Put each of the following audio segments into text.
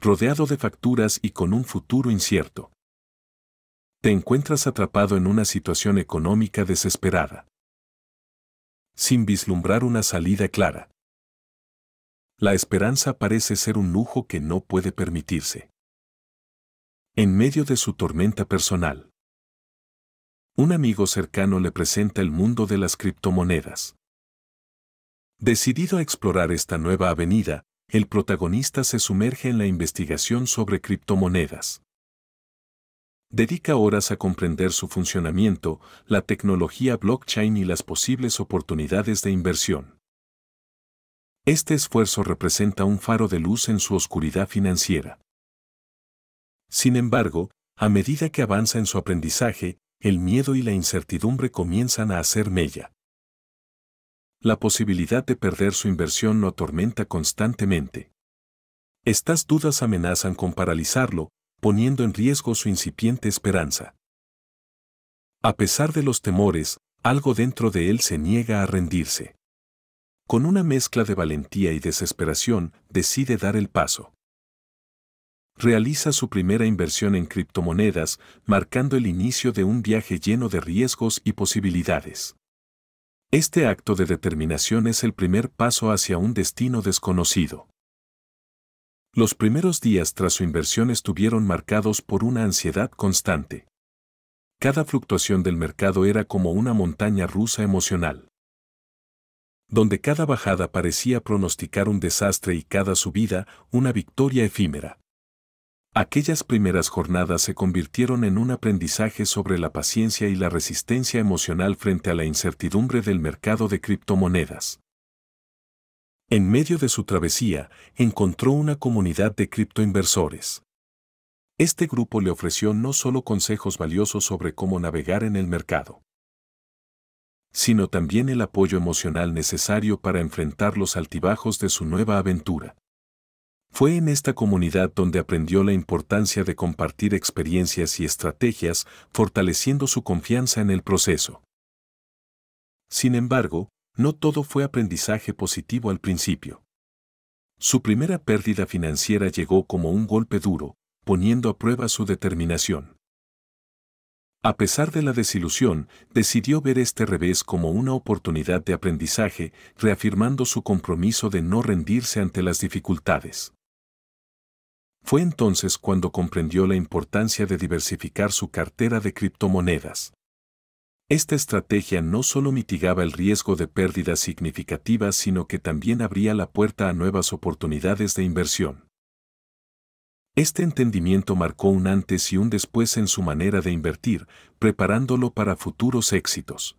rodeado de facturas y con un futuro incierto. Te encuentras atrapado en una situación económica desesperada. Sin vislumbrar una salida clara. La esperanza parece ser un lujo que no puede permitirse. En medio de su tormenta personal, un amigo cercano le presenta el mundo de las criptomonedas. Decidido a explorar esta nueva avenida, el protagonista se sumerge en la investigación sobre criptomonedas. Dedica horas a comprender su funcionamiento, la tecnología blockchain y las posibles oportunidades de inversión. Este esfuerzo representa un faro de luz en su oscuridad financiera. Sin embargo, a medida que avanza en su aprendizaje, el miedo y la incertidumbre comienzan a hacer mella la posibilidad de perder su inversión lo atormenta constantemente. Estas dudas amenazan con paralizarlo, poniendo en riesgo su incipiente esperanza. A pesar de los temores, algo dentro de él se niega a rendirse. Con una mezcla de valentía y desesperación, decide dar el paso. Realiza su primera inversión en criptomonedas, marcando el inicio de un viaje lleno de riesgos y posibilidades. Este acto de determinación es el primer paso hacia un destino desconocido. Los primeros días tras su inversión estuvieron marcados por una ansiedad constante. Cada fluctuación del mercado era como una montaña rusa emocional. Donde cada bajada parecía pronosticar un desastre y cada subida una victoria efímera. Aquellas primeras jornadas se convirtieron en un aprendizaje sobre la paciencia y la resistencia emocional frente a la incertidumbre del mercado de criptomonedas. En medio de su travesía, encontró una comunidad de criptoinversores. Este grupo le ofreció no solo consejos valiosos sobre cómo navegar en el mercado, sino también el apoyo emocional necesario para enfrentar los altibajos de su nueva aventura. Fue en esta comunidad donde aprendió la importancia de compartir experiencias y estrategias, fortaleciendo su confianza en el proceso. Sin embargo, no todo fue aprendizaje positivo al principio. Su primera pérdida financiera llegó como un golpe duro, poniendo a prueba su determinación. A pesar de la desilusión, decidió ver este revés como una oportunidad de aprendizaje, reafirmando su compromiso de no rendirse ante las dificultades. Fue entonces cuando comprendió la importancia de diversificar su cartera de criptomonedas. Esta estrategia no solo mitigaba el riesgo de pérdidas significativas, sino que también abría la puerta a nuevas oportunidades de inversión. Este entendimiento marcó un antes y un después en su manera de invertir, preparándolo para futuros éxitos.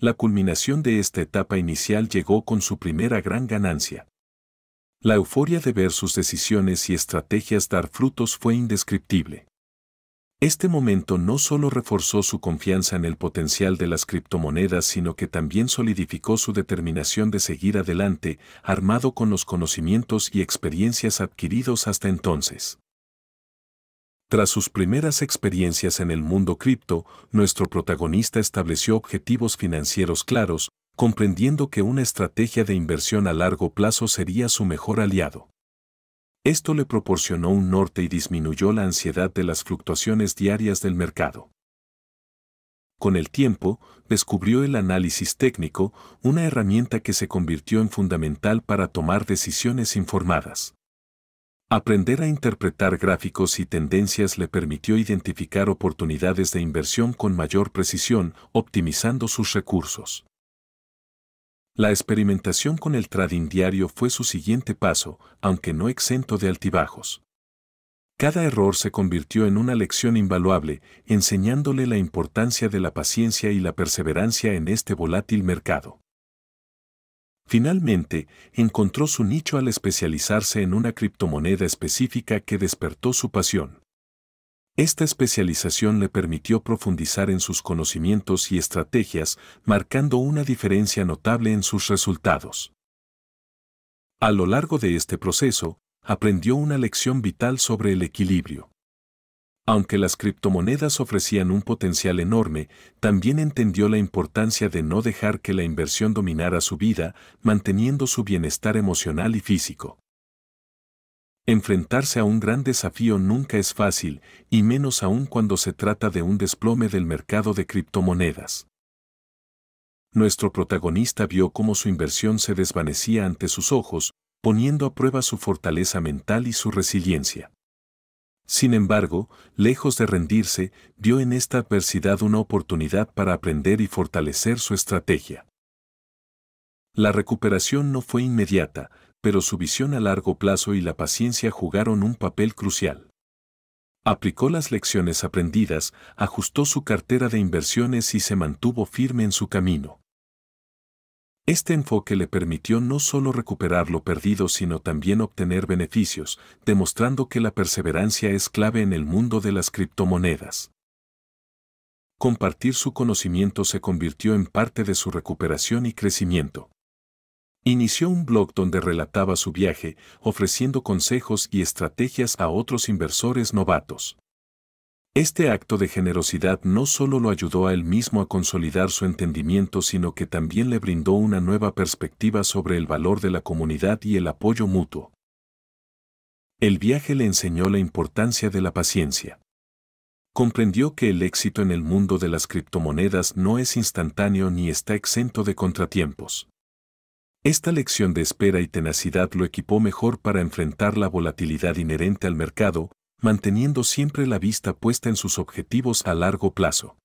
La culminación de esta etapa inicial llegó con su primera gran ganancia. La euforia de ver sus decisiones y estrategias dar frutos fue indescriptible. Este momento no solo reforzó su confianza en el potencial de las criptomonedas, sino que también solidificó su determinación de seguir adelante, armado con los conocimientos y experiencias adquiridos hasta entonces. Tras sus primeras experiencias en el mundo cripto, nuestro protagonista estableció objetivos financieros claros, comprendiendo que una estrategia de inversión a largo plazo sería su mejor aliado. Esto le proporcionó un norte y disminuyó la ansiedad de las fluctuaciones diarias del mercado. Con el tiempo, descubrió el análisis técnico, una herramienta que se convirtió en fundamental para tomar decisiones informadas. Aprender a interpretar gráficos y tendencias le permitió identificar oportunidades de inversión con mayor precisión, optimizando sus recursos. La experimentación con el trading diario fue su siguiente paso, aunque no exento de altibajos. Cada error se convirtió en una lección invaluable, enseñándole la importancia de la paciencia y la perseverancia en este volátil mercado. Finalmente, encontró su nicho al especializarse en una criptomoneda específica que despertó su pasión. Esta especialización le permitió profundizar en sus conocimientos y estrategias, marcando una diferencia notable en sus resultados. A lo largo de este proceso, aprendió una lección vital sobre el equilibrio. Aunque las criptomonedas ofrecían un potencial enorme, también entendió la importancia de no dejar que la inversión dominara su vida, manteniendo su bienestar emocional y físico. Enfrentarse a un gran desafío nunca es fácil, y menos aún cuando se trata de un desplome del mercado de criptomonedas. Nuestro protagonista vio cómo su inversión se desvanecía ante sus ojos, poniendo a prueba su fortaleza mental y su resiliencia. Sin embargo, lejos de rendirse, vio en esta adversidad una oportunidad para aprender y fortalecer su estrategia. La recuperación no fue inmediata, pero su visión a largo plazo y la paciencia jugaron un papel crucial. Aplicó las lecciones aprendidas, ajustó su cartera de inversiones y se mantuvo firme en su camino. Este enfoque le permitió no solo recuperar lo perdido, sino también obtener beneficios, demostrando que la perseverancia es clave en el mundo de las criptomonedas. Compartir su conocimiento se convirtió en parte de su recuperación y crecimiento. Inició un blog donde relataba su viaje, ofreciendo consejos y estrategias a otros inversores novatos. Este acto de generosidad no solo lo ayudó a él mismo a consolidar su entendimiento, sino que también le brindó una nueva perspectiva sobre el valor de la comunidad y el apoyo mutuo. El viaje le enseñó la importancia de la paciencia. Comprendió que el éxito en el mundo de las criptomonedas no es instantáneo ni está exento de contratiempos. Esta lección de espera y tenacidad lo equipó mejor para enfrentar la volatilidad inherente al mercado, manteniendo siempre la vista puesta en sus objetivos a largo plazo.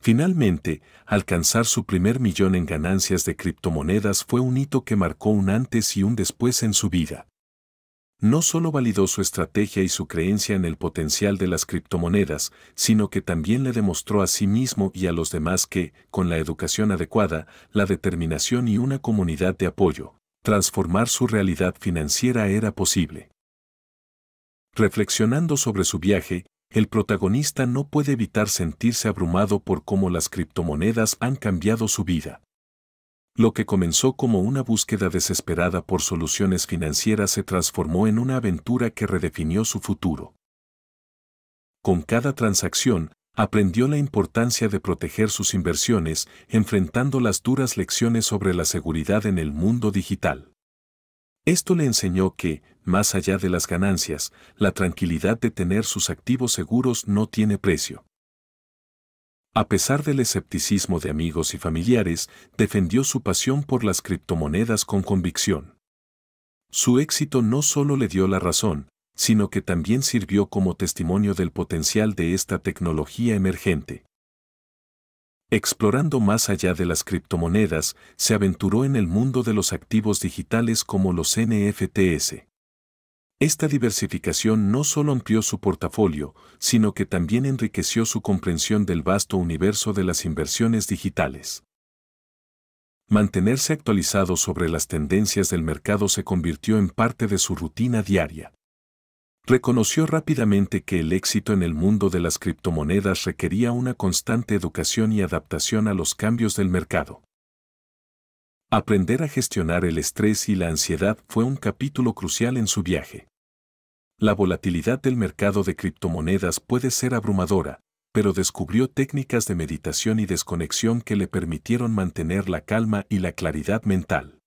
Finalmente, alcanzar su primer millón en ganancias de criptomonedas fue un hito que marcó un antes y un después en su vida no solo validó su estrategia y su creencia en el potencial de las criptomonedas, sino que también le demostró a sí mismo y a los demás que, con la educación adecuada, la determinación y una comunidad de apoyo, transformar su realidad financiera era posible. Reflexionando sobre su viaje, el protagonista no puede evitar sentirse abrumado por cómo las criptomonedas han cambiado su vida. Lo que comenzó como una búsqueda desesperada por soluciones financieras se transformó en una aventura que redefinió su futuro. Con cada transacción, aprendió la importancia de proteger sus inversiones, enfrentando las duras lecciones sobre la seguridad en el mundo digital. Esto le enseñó que, más allá de las ganancias, la tranquilidad de tener sus activos seguros no tiene precio. A pesar del escepticismo de amigos y familiares, defendió su pasión por las criptomonedas con convicción. Su éxito no solo le dio la razón, sino que también sirvió como testimonio del potencial de esta tecnología emergente. Explorando más allá de las criptomonedas, se aventuró en el mundo de los activos digitales como los NFTs. Esta diversificación no solo amplió su portafolio, sino que también enriqueció su comprensión del vasto universo de las inversiones digitales. Mantenerse actualizado sobre las tendencias del mercado se convirtió en parte de su rutina diaria. Reconoció rápidamente que el éxito en el mundo de las criptomonedas requería una constante educación y adaptación a los cambios del mercado. Aprender a gestionar el estrés y la ansiedad fue un capítulo crucial en su viaje. La volatilidad del mercado de criptomonedas puede ser abrumadora, pero descubrió técnicas de meditación y desconexión que le permitieron mantener la calma y la claridad mental.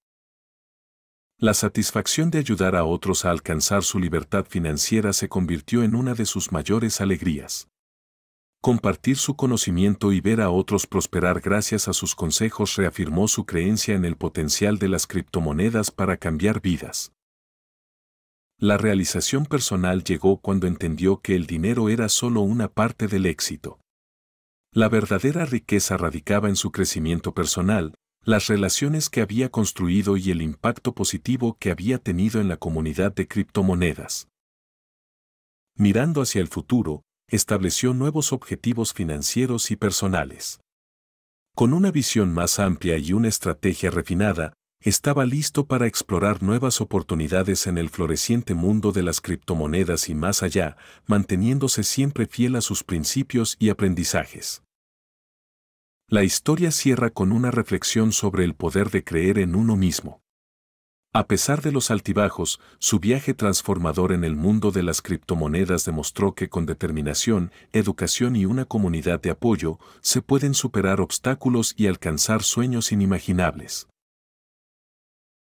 La satisfacción de ayudar a otros a alcanzar su libertad financiera se convirtió en una de sus mayores alegrías compartir su conocimiento y ver a otros prosperar gracias a sus consejos reafirmó su creencia en el potencial de las criptomonedas para cambiar vidas. La realización personal llegó cuando entendió que el dinero era solo una parte del éxito. La verdadera riqueza radicaba en su crecimiento personal, las relaciones que había construido y el impacto positivo que había tenido en la comunidad de criptomonedas. Mirando hacia el futuro, estableció nuevos objetivos financieros y personales. Con una visión más amplia y una estrategia refinada, estaba listo para explorar nuevas oportunidades en el floreciente mundo de las criptomonedas y más allá, manteniéndose siempre fiel a sus principios y aprendizajes. La historia cierra con una reflexión sobre el poder de creer en uno mismo. A pesar de los altibajos, su viaje transformador en el mundo de las criptomonedas demostró que con determinación, educación y una comunidad de apoyo, se pueden superar obstáculos y alcanzar sueños inimaginables.